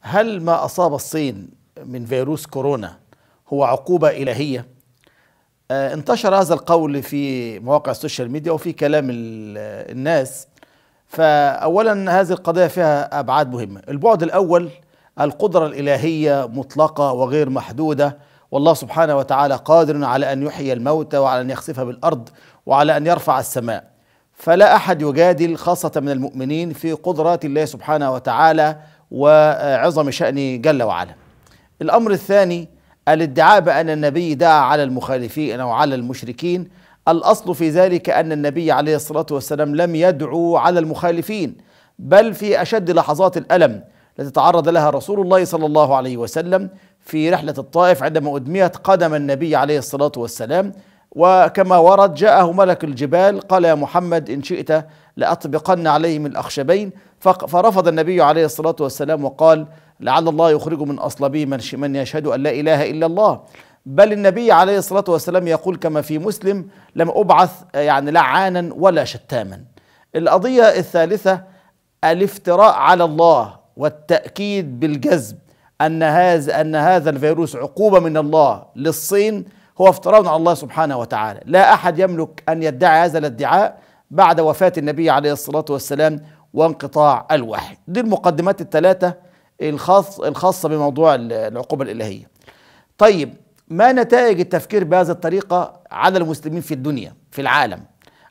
هل ما أصاب الصين من فيروس كورونا هو عقوبة إلهية؟ آه، انتشر هذا القول في مواقع السوشيال ميديا وفي كلام الناس فأولا هذه القضية فيها أبعاد مهمة البعد الأول القدرة الإلهية مطلقة وغير محدودة والله سبحانه وتعالى قادر على أن يحيي الموتى وعلى أن يخسفها بالأرض وعلى أن يرفع السماء فلا أحد يجادل خاصة من المؤمنين في قدرات الله سبحانه وتعالى وعظم شأنه جل وعلا الأمر الثاني الادعاء بأن النبي دعا على المخالفين أو على المشركين الأصل في ذلك أن النبي عليه الصلاة والسلام لم يدعو على المخالفين بل في أشد لحظات الألم التي تعرض لها رسول الله صلى الله عليه وسلم في رحلة الطائف عندما أدميت قدم النبي عليه الصلاة والسلام وكما ورد جاءه ملك الجبال قال يا محمد إن شئت لأطبقن عليهم الأخشبين فرفض النبي عليه الصلاة والسلام وقال لعل الله يخرج من أصلبه من, من يشهد أن لا إله إلا الله بل النبي عليه الصلاة والسلام يقول كما في مسلم لم أبعث يعني لعانا ولا شتاما القضية الثالثة الافتراء على الله والتأكيد بالجذب أن هذا أن هذا الفيروس عقوبة من الله للصين هو افتراء على الله سبحانه وتعالى لا أحد يملك أن يدعي هذا الادعاء بعد وفاة النبي عليه الصلاة والسلام وانقطاع الوحي دي المقدمات الثلاثة الخاص الخاصة بموضوع العقوبة الإلهية طيب ما نتائج التفكير بهذه الطريقة على المسلمين في الدنيا في العالم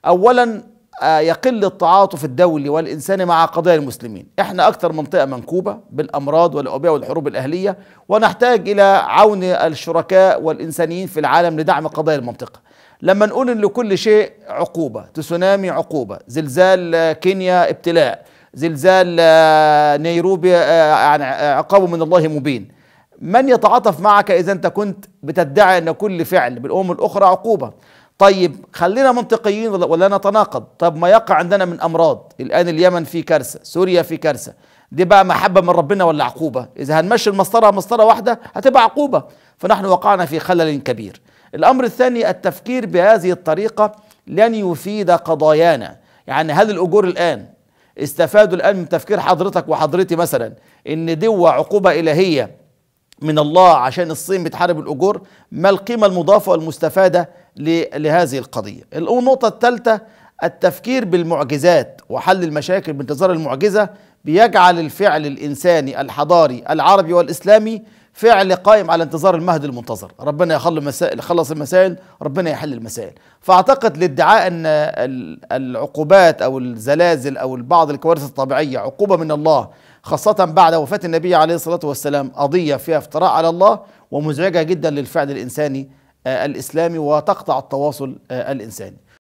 أولا آه، يقل التعاطف الدولي والإنساني مع قضايا المسلمين إحنا أكثر منطقة منكوبة بالأمراض والأوبئة والحروب الأهلية ونحتاج إلى عون الشركاء والإنسانيين في العالم لدعم قضايا المنطقة لما نقول ان لكل شيء عقوبه تسونامي عقوبه زلزال آه، كينيا ابتلاء زلزال آه، نيروبي يعني عقابه من الله مبين من يتعاطف معك اذا انت كنت بتدعي ان كل فعل بالامم الاخرى عقوبه طيب خلينا منطقيين ولا نتناقض طب ما يقع عندنا من امراض الان اليمن في كارثه سوريا في كارثه دي بقى محبه من ربنا ولا عقوبه اذا هنمشي المسطره مسطره واحده هتبقى عقوبه فنحن وقعنا في خلل كبير الامر الثاني التفكير بهذه الطريقه لن يفيد قضايانا يعني هل الاجور الان استفادوا الان من تفكير حضرتك وحضرتي مثلا ان دوة عقوبه الهيه من الله عشان الصين بتحارب الاجور ما القيمه المضافه والمستفاده لهذه القضية النقطة الثالثة التفكير بالمعجزات وحل المشاكل بانتظار المعجزة بيجعل الفعل الإنساني الحضاري العربي والإسلامي فعل قائم على انتظار المهد المنتظر ربنا يخلص المسائل ربنا يحل المسائل فأعتقد لادعاء أن العقوبات أو الزلازل أو بعض الكوارث الطبيعية عقوبة من الله خاصة بعد وفاة النبي عليه الصلاة والسلام قضية فيها افتراء على الله ومزعجة جدا للفعل الإنساني آه، الإسلامي وتقطع التواصل آه، الإنساني